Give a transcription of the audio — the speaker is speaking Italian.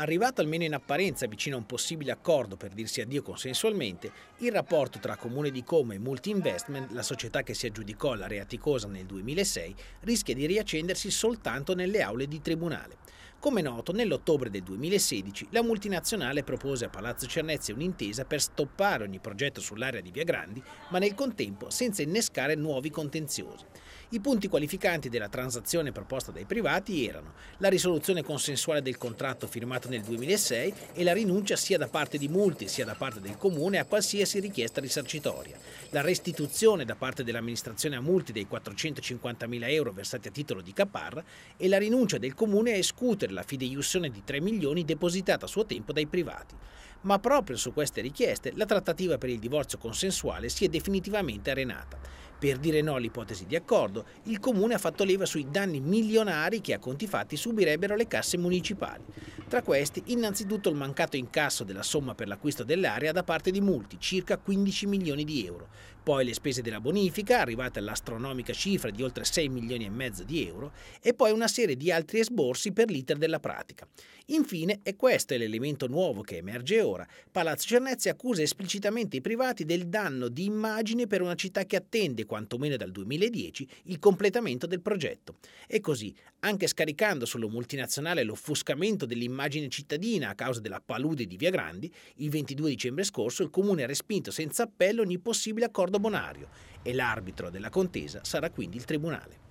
Arrivato almeno in apparenza vicino a un possibile accordo per dirsi addio consensualmente, il rapporto tra Comune di Como e Multi-Investment, la società che si aggiudicò la reaticosa nel 2006, rischia di riaccendersi soltanto nelle aule di tribunale. Come noto, nell'ottobre del 2016 la multinazionale propose a Palazzo Cernezzi un'intesa per stoppare ogni progetto sull'area di Via Grandi, ma nel contempo senza innescare nuovi contenziosi. I punti qualificanti della transazione proposta dai privati erano la risoluzione consensuale del contratto firmato nel 2006 e la rinuncia sia da parte di Multi sia da parte del Comune a qualsiasi richiesta risarcitoria, la restituzione da parte dell'amministrazione a Multi dei 450.000 euro versati a titolo di Caparra e la rinuncia del Comune a escutere la fideiussione di 3 milioni depositata a suo tempo dai privati. Ma proprio su queste richieste la trattativa per il divorzio consensuale si è definitivamente arenata. Per dire no all'ipotesi di accordo, il Comune ha fatto leva sui danni milionari che a conti fatti subirebbero le casse municipali. Tra questi, innanzitutto il mancato incasso della somma per l'acquisto dell'area da parte di Multi, circa 15 milioni di euro. Poi le spese della bonifica, arrivate all'astronomica cifra di oltre 6 milioni e mezzo di euro, e poi una serie di altri esborsi per l'iter della pratica. Infine, e questo è l'elemento nuovo che emerge ora, Palazzo Cernezzi accusa esplicitamente i privati del danno di immagine per una città che attende quantomeno dal 2010, il completamento del progetto. E così, anche scaricando sullo multinazionale l'offuscamento dell'immagine cittadina a causa della palude di Via Grandi, il 22 dicembre scorso il Comune ha respinto senza appello ogni possibile accordo bonario e l'arbitro della contesa sarà quindi il Tribunale.